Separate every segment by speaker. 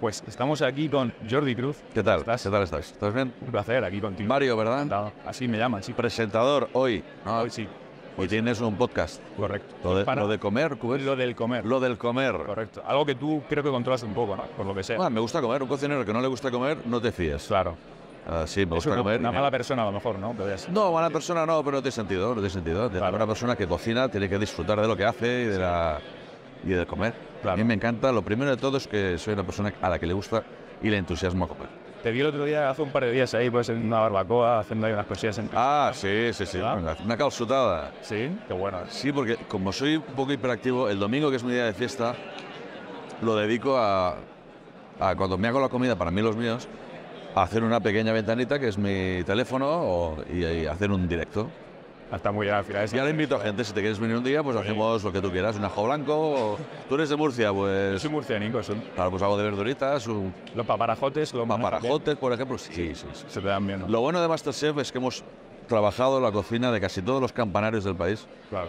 Speaker 1: Pues estamos aquí con Jordi Cruz. ¿Qué tal? ¿Estás? ¿Qué tal ¿Estás bien? Un placer aquí contigo. Mario, ¿verdad? así me llaman, sí. Presentador hoy. Ah, ah, hoy sí. Hoy tienes un podcast. Correcto. Lo de, comer, ¿cómo Lo del comer. Lo del comer. Correcto. Algo que tú creo que controlas un poco, ¿no? Por lo que sea. Bueno, ah, me gusta comer. Un cocinero que no le gusta comer, no te fíes. Claro. sí, me gusta una, comer. Una mala persona a lo mejor, ¿no? No, mala persona no, pero no tiene sentido. No tiene sentido. Una persona que cocina tiene que disfrutar de lo que hace y de la y de comer. A mí me encanta, lo primero de todo es que soy una persona a la que le gusta y le entusiasmo a comer.
Speaker 2: Te vi el otro día, hace un par de días ahí, pues en una barbacoa, haciendo ahí unas cosillas. En...
Speaker 1: Ah, sí, sí, sí. Una calzotada. Sí, qué bueno. Sí, porque como soy un poco hiperactivo, el domingo, que es mi día de fiesta, lo dedico a, cuando me hago la comida para mí los míos, a hacer una pequeña ventanita, que es mi teléfono, y hacer un directo hasta muy al Ya le invito a gente, si te quieres venir un día, pues hacemos lo que tú quieras, un ajo blanco. Tú eres de Murcia, pues. Yo soy murcianico, eso. Claro, pues hago de verduritas. Un...
Speaker 2: Los paparajotes, los paparajotes,
Speaker 1: por ejemplo. Sí, sí, Se te dan bien. Lo bueno de Masterchef es que hemos trabajado la cocina de casi todos los campanarios del país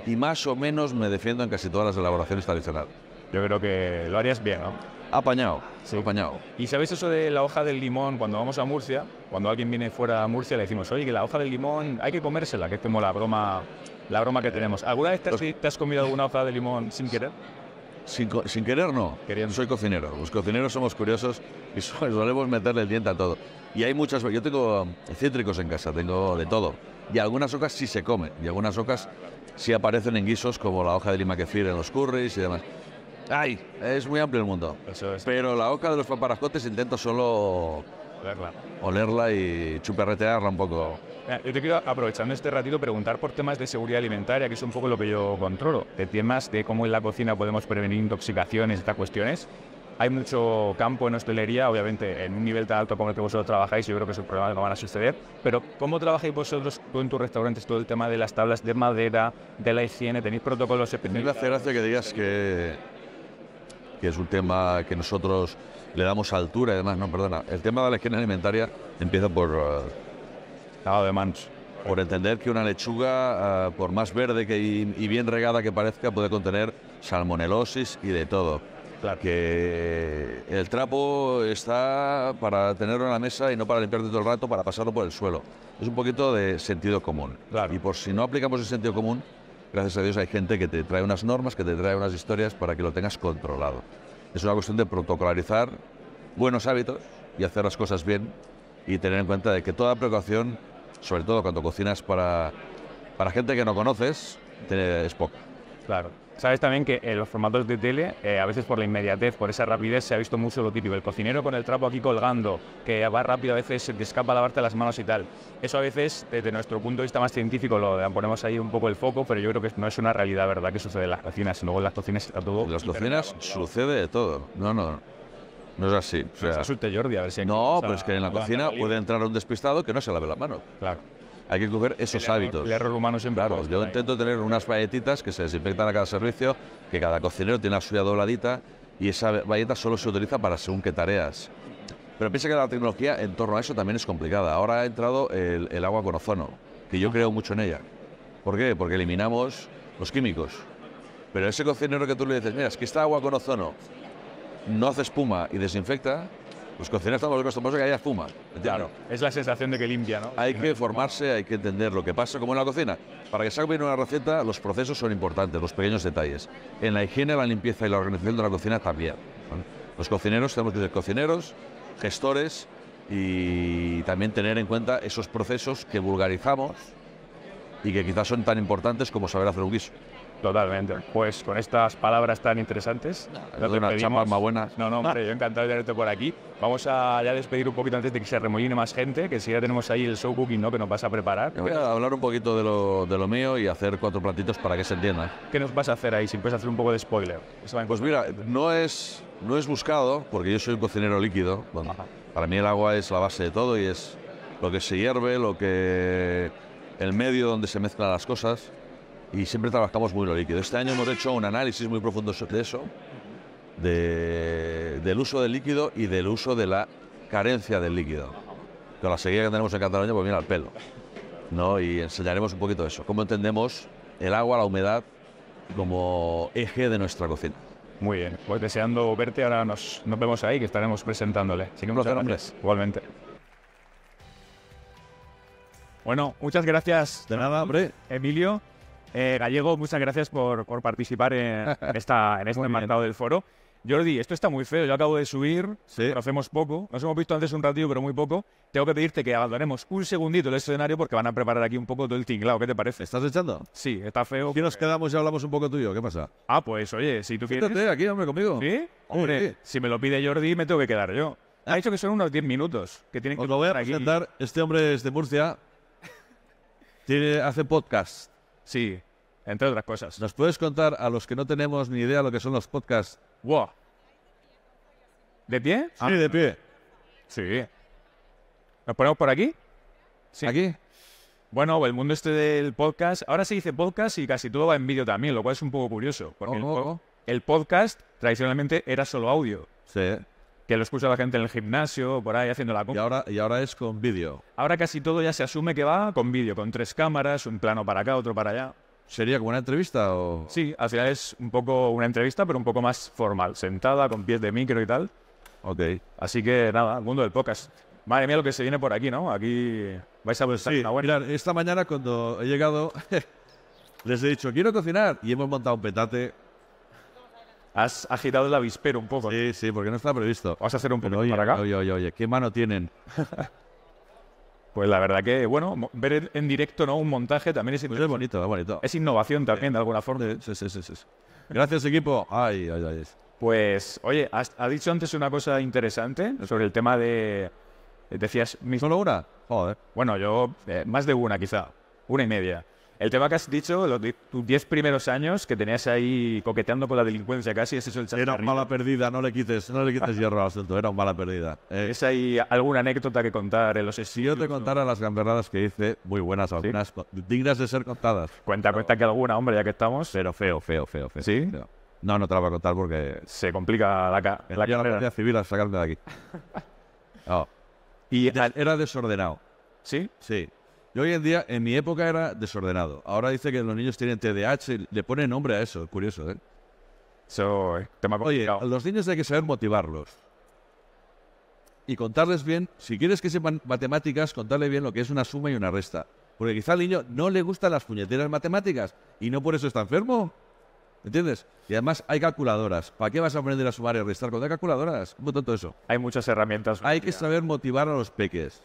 Speaker 1: y más o menos me
Speaker 2: defiendo en casi todas las elaboraciones tradicionales. Yo creo que lo harías bien, ¿no? apañado, ha apañado. ¿Y sabéis eso de la hoja del limón cuando vamos a Murcia? Cuando alguien viene fuera a Murcia le decimos, oye, que la hoja del limón hay que comérsela, que es como la broma, la broma que tenemos. ¿Alguna vez te has, comido alguna hoja de limón sin querer? Sin, querer, no. Queriendo. Soy cocinero. Los cocineros somos
Speaker 1: curiosos y solemos meterle el diente a todo. Y hay muchas... Yo tengo um, cítricos en casa, tengo de todo. Y algunas hojas sí se comen... Y algunas hojas sí aparecen en guisos como la hoja de lima que en los curries y demás. Ay, es muy amplio el mundo. Pero la oca de los
Speaker 2: paparazotes intento solo olerla, olerla y chuperretearla un poco. yo te quiero, aprovechando este ratito, preguntar por temas de seguridad alimentaria, que es un poco lo que yo controlo, de temas de cómo en la cocina podemos prevenir intoxicaciones, estas cuestiones. Hay mucho campo en hostelería, obviamente en un nivel tan alto como el que vosotros trabajáis, yo creo que es un problema no van a suceder, pero ¿cómo trabajáis vosotros en tus restaurantes todo el tema de las tablas de madera, de la higiene? ¿Tenéis protocolos específicos? hace
Speaker 1: gracia que digas que que es un tema que nosotros le damos altura y además, no, perdona, el tema de la esquina alimentaria empieza por... Eh, de Por entender que una lechuga, eh, por más verde que y, bien regada que parezca, puede contener salmonelosis y de todo. Que el trapo está para tenerlo en la mesa y no para limpiarte todo el rato, para pasarlo por el suelo. Es un poquito de sentido común. Y por si no aplicamos el sentido común, gracias a Dios hay gente que te trae unas normas, que te trae unas historias para que lo tengas controlado. Es una cuestión de protocolarizar buenos hábitos y hacer las cosas bien y tener en cuenta de que toda precaución, sobre
Speaker 2: todo cuando cocinas para, para gente que no conoces, es poca. Claro. Sabes también que en los formatos de tele, eh, a veces por la inmediatez, por esa rapidez, se ha visto mucho lo típico. El cocinero con el trapo aquí colgando, que va rápido, a veces se escapa a lavarte las manos y tal. Eso a veces, desde nuestro punto de vista más científico, lo ponemos ahí un poco el foco, pero yo creo que no es una realidad verdad que sucede en las cocinas. Luego en las cocinas todo... En las cocinas sucede todo. No, no. No es así. no No, pero es que en la cocina
Speaker 1: puede entrar un despistado que no se lave la mano. Claro hay que coger esos hábitos. el error humano siempre. yo intento tener unas valletitas... que se desinfectan a cada servicio, que cada cocinero tiene la suya dobladita y esa valleta solo se utiliza para según qué tareas. Pero piensa que la tecnología en torno a eso también es complicada. Ahora ha entrado el, el agua con ozono, que yo creo mucho en ella. ¿Por qué? Porque eliminamos los químicos. Pero ese cocinero que tú le dices, mira, es que esta agua con ozono no hace espuma y desinfecta, los cocineros estamos acostumbrados a que haya fuma. Claro,
Speaker 2: es la sensación de que limpia, ¿no?
Speaker 1: Hay que formarse, hay que entender lo que pasa, como en la cocina. Para que salga bien una receta, los procesos son importantes, los pequeños detalles. En la higiene, la limpieza y la organización de la cocina también. Los cocineros tenemos que ser cocineros, gestores y también tener en cuenta esos procesos que vulgarizamos, y que quizás son tan importantes como saber hacer un guiso. Totalmente.
Speaker 2: Pues con estas palabras tan interesantes, no, te una más buena. No, no, hombre, ah. yo encantado de tenerte por aquí. Vamos a ya despedir un poquito antes de que se remolline más gente, que si ya tenemos ahí el show cooking, ¿no? Que nos vas a preparar. voy a
Speaker 1: hablar un poquito de lo, de lo mío y hacer cuatro platitos para que se entienda. ¿Qué nos vas a hacer
Speaker 2: ahí? Si puedes hacer un poco de spoiler.
Speaker 1: Pues mira, no es, no es buscado, porque yo soy un cocinero líquido. para mí el agua es la base de todo y es lo que se hierve, lo que el medio donde se mezclan las cosas y siempre trabajamos muy lo líquido. Este año hemos hecho un análisis muy profundo sobre eso, del uso del líquido y del uso de la carencia del líquido. Con la sequía que tenemos en Cataluña, pues mira al pelo. ¿no? Y enseñaremos un poquito eso, cómo entendemos el agua, la humedad como
Speaker 2: eje de nuestra cocina. Muy bien, pues deseando verte, ahora nos, vemos ahí, que estaremos presentándole. Así que un Igualmente. Bueno, muchas gracias. De nada, hombre. Emilio. Eh, Gallego, muchas gracias por, por participar en, esta, en este mandado del foro. Jordi, esto está muy feo. Yo acabo de subir, sí. hacemos poco. Nos hemos visto antes un ratito, pero muy poco. Tengo que pedirte que abandonemos un segundito el escenario porque van a preparar aquí un poco todo el tinglado. ¿Qué te parece? ¿Estás echando? Sí, está feo. Aquí nos quedamos y hablamos un poco tuyo. ¿Qué pasa? Ah, pues oye, si tú quieres... quieres. aquí, hombre, conmigo. ¿Sí? Hombre, si me lo pide Jordi, me tengo que quedar yo. Ha ah. dicho que son unos 10 minutos que tienen que lo voy a presentar. Este hombre es de Murcia,
Speaker 1: hace podcast. Sí, entre otras cosas. ¿Nos puedes contar a los que no tenemos ni idea lo que son los podcasts? ¡Wow! ¿De pie? Sí, ah. de
Speaker 2: pie. Sí. ¿Nos ponemos por aquí? Sí. ¿Aquí? Bueno, el mundo este del podcast. Ahora se dice podcast y casi todo va en vídeo también, lo cual es un poco curioso. Porque oh, el, oh, oh. el, podcast tradicionalmente era solo audio. Sí que lo escucha la gente en el gimnasio, por ahí haciendo la Y ahora, y ahora es con vídeo. Ahora casi todo ya se asume que va con vídeo, con tres cámaras, un plano para acá, otro para allá. ¿Sería como una entrevista o...? Sí, al final es un poco una entrevista, pero un poco más formal, sentada, con pies de micro y tal. Ok. Así que nada, el mundo del podcast. Madre mía lo que se viene por aquí, ¿no? Aquí vais a estar sí, una buena. Mirad,
Speaker 1: esta mañana cuando he llegado
Speaker 2: les he dicho, quiero cocinar, y hemos montado un petate Has agitado el avispero un poco. Sí, sí, porque no estaba previsto. Vas a hacer un poco para acá. Oye, oye, oye, ¿qué mano tienen? pues la verdad que, bueno, ver en directo ¿no? un montaje también es, pues es bonito, es bonito. Es innovación también, de alguna forma. Sí, sí, sí. sí. Gracias, equipo. Ay, ay, ay. Pues, oye, has, dicho antes una cosa interesante sobre el tema de, Decías, ¿solo una? Joder. Bueno, yo, eh, más de una quizá, una y media. El tema que has dicho, los 10 primeros años que tenías ahí coqueteando por la delincuencia casi, ese es el Era mala perdida, no le quites, no le quites hierro al asunto, era una mala perdida. Eh, ¿Es ahí alguna anécdota que contar en los Si yo te contara las gamberradas que hice, muy buenas algunas, dignas de ser contadas. Cuenta, cuenta que alguna, hombre, ya que estamos. Pero feo, feo, feo, feo. ¿Sí? No, no te la voy a contar porque... Se complica la, ca la yo la civil a sacarme de aquí.
Speaker 1: Oh. Y era desordenado. ¿Sí? Sí. Y hoy en día, en mi época era desordenado. Ahora dice que los niños tienen TDAH y le pone nombre a eso. curioso, ¿eh? Oye, a los niños hay que saber motivarlos. Y contarles bien, si quieres que sepan matemáticas, contarle bien lo que es una suma y una resta. Porque quizá al niño no le gustan las puñeteras matemáticas y no por eso está enfermo. ¿Entiendes? Y además hay calculadoras. ¿Para qué vas a aprender a sumar y restar con calculadoras? Un eso. Hay muchas herramientas. Hay que saber motivar a los peques.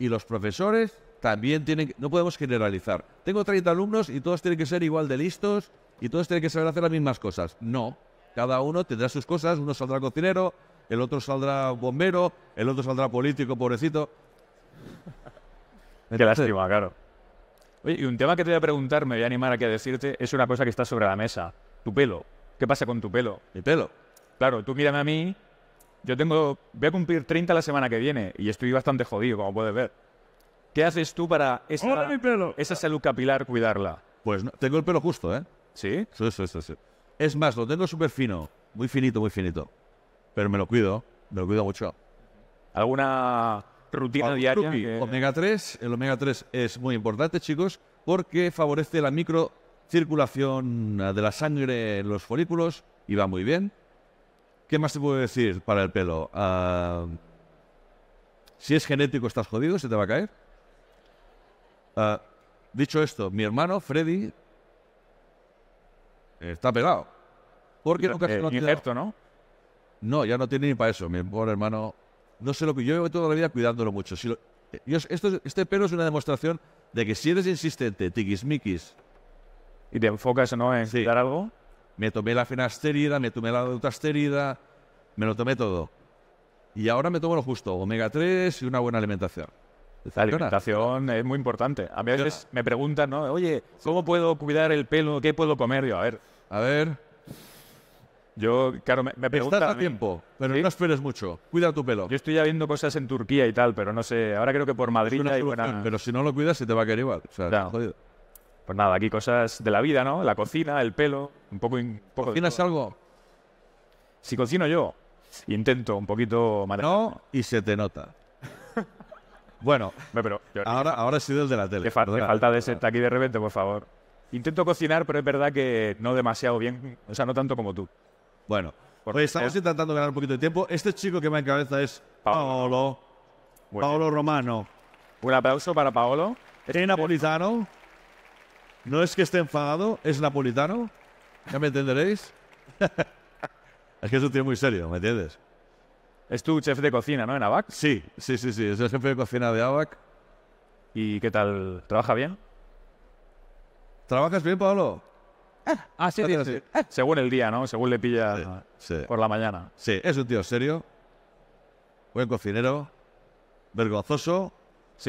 Speaker 1: Y los profesores también no podemos generalizar. Tengo 30 alumnos y todos tienen que ser igual de listos y todos tienen que saber hacer las mismas cosas. No, cada uno tendrá sus cosas, uno saldrá cocinero, el otro saldrá
Speaker 2: bombero, el otro saldrá político, pobrecito. Qué lástima, claro. Oye, y un tema que te voy a preguntar, me voy a animar aquí a decirte, es una cosa que está sobre la mesa. Tu pelo. ¿Qué pasa con tu pelo? Mi pelo. Claro, tú mírame a mí. Yo tengo. Voy a cumplir 30 la semana que viene y estoy bastante jodido, como puedes ver. ¿Qué haces tú para esa, esa salud capilar cuidarla? Pues no, tengo el pelo justo, ¿eh? ¿Sí? Eso, sí, sí.
Speaker 1: Es más, lo tengo súper fino, muy finito, muy finito. Pero me lo cuido, me lo cuido mucho. ¿Alguna rutina diaria? Omega 3, el omega 3 es muy importante, chicos, porque favorece la microcirculación de la sangre en los folículos y va muy bien. ¿Qué más te puedo decir para el pelo? Ah, si es genético, estás jodido, se te va a caer. Ah, dicho esto, mi hermano Freddy está pegado. Porque nunca no eh, ¿no? No, ya no tiene ni para eso. Mi pobre hermano no sé lo que yo llevo toda la vida cuidándolo mucho. Eh, yo, esto, este pelo es una demostración de que si eres insistente, tiquismiquis. Y te enfocas ¿no? en sí. algo. Me tomé la fenasterida, me tomé la dutasterida, me lo tomé todo. Y
Speaker 2: ahora me tomo lo justo, omega 3 y una buena alimentación. La alimentación es muy importante. A mí veces me preguntan, ¿no? Oye, ¿cómo puedo cuidar el pelo? ¿Qué puedo comer? Yo, a ver. A ver. Yo, claro, me, me a, tiempo,
Speaker 1: pero no esperes mucho.
Speaker 2: Cuida tu pelo. Yo estoy ya viendo cosas en Turquía y tal, pero no sé. Ahora creo que por Madrid hay buena... Pero si no lo cuidas, se te va a caer igual. O Pues nada, aquí cosas de la vida, ¿no? La cocina, el pelo, un poco... Un ¿Cocinas algo? Si cocino yo, intento un poquito manejar. No, y se te nota. Bueno, pero, ahora, ahora sí de la tele. Que, falta de ser aquí de repente, por favor. Intento cocinar, pero es verdad que no demasiado bien, o sea, no tanto como tú. Bueno, pues estamos
Speaker 1: ¿eh? intentando ganar un poquito de tiempo. Este chico que me encabeza es Paolo. Paolo Romano.
Speaker 2: Un aplauso para Paolo. Es este-
Speaker 1: napolitano. No es que esté enfadado, es napolitano. ¿Ya me entenderéis? es que es un tío muy serio, ¿me entiendes? Es tu chef de cocina, ¿no? En ABAC. Sí, sí, sí, sí. Es el jefe de cocina de ABAC. ¿Y qué tal?
Speaker 2: ¿Trabaja bien? ¿Trabajas bien, Pablo? Ah, sí, sí. Según el día, ¿no? Según le pilla por la mañana. Sí, es un tío serio,
Speaker 1: buen cocinero, vergonzoso.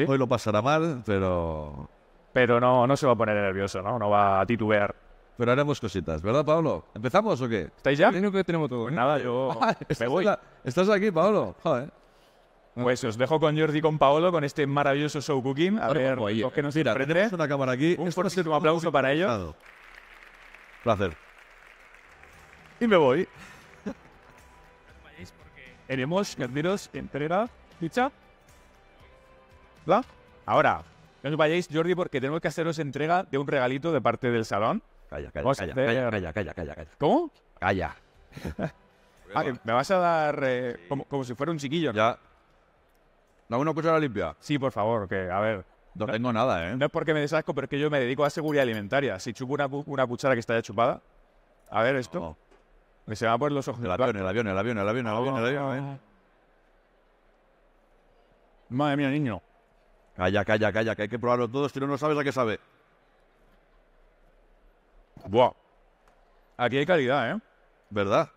Speaker 1: Hoy lo pasará mal, pero...
Speaker 2: Pero no, no se va a poner nervioso, ¿no? No va a titubear pero haremos cositas, ¿verdad, Pablo? ¿Empezamos o qué? ¿Estáis ya? Creo que tenemos todo. ¿eh? Pues nada, yo ah, me voy. ¿Estás aquí, Pablo? Joder. Pues os dejo con Jordi y con Paolo con este maravilloso show cooking. A ver, que que nos mira, tenemos una cámara aquí. Un un aplauso para ellos. Placer. Y me voy. Tenemos canteros entrega dicha. ¿Va? Ahora, no os vayáis, Jordi, porque tenemos que haceros entrega de un regalito de parte del salón calla, calla, calla, calla, calla, calla, calla, ¿Cómo? Calla. Ah, me vas a dar eh, como, si fuera un chiquillo. Ya. ¿Dame una cuchara limpia? Sí, por favor, que a ver. No, tengo nada, ¿eh? No es porque me desasco, pero es que yo me dedico a seguridad alimentaria. Si chupo una, una cuchara que está ya chupada, a ver esto. Me se va a poner los ojos. El avión, el avión, el avión, el avión, el avión, el avión.
Speaker 1: Madre mía, niño. Calla, calla, calla, que hay que probarlo todo. Si no, no
Speaker 2: sabes a qué sabe. ¡Buah! Aquí hay calidad, ¿eh? ¿Verdad?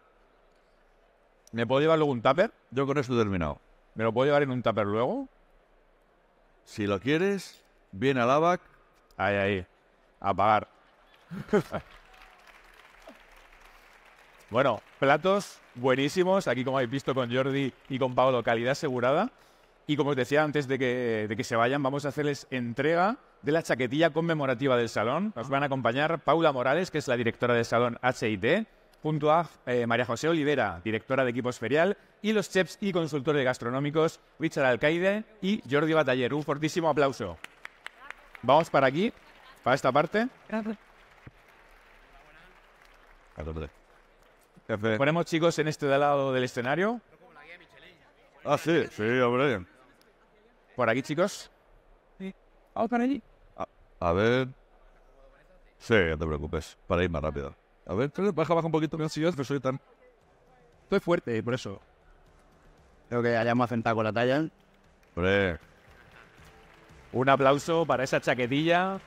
Speaker 2: ¿Me puedo llevar luego un tupper? Yo con esto he terminado.
Speaker 1: ¿Me lo puedo llevar en un tupper luego? Si lo quieres, viene al ABAC.
Speaker 2: Ahí, ahí. A pagar. bueno, platos buenísimos. Aquí, como habéis visto con Jordi y con Pablo, calidad asegurada. Y como os decía antes de que, de que se vayan, vamos a hacerles entrega de la chaquetilla conmemorativa del salón. Nos van a acompañar Paula Morales, que es la directora del salón HIT, junto a eh, María José Olivera, directora de equipos ferial, y los chefs y consultores gastronómicos Richard Alcaide y Jordi Bataller. Un fortísimo aplauso. Vamos para aquí, para esta parte. Ponemos chicos en este lado del escenario. Ah, sí, sí, hombre. Por aquí, chicos. Vamos para allí.
Speaker 1: A ver. Sí, no te preocupes, para ir más rápido. A ver, baja,
Speaker 2: baja un poquito mi es que soy tan. Estoy fuerte, por eso. Creo que hayamos acentuado con la talla. Un aplauso para esa chaquetilla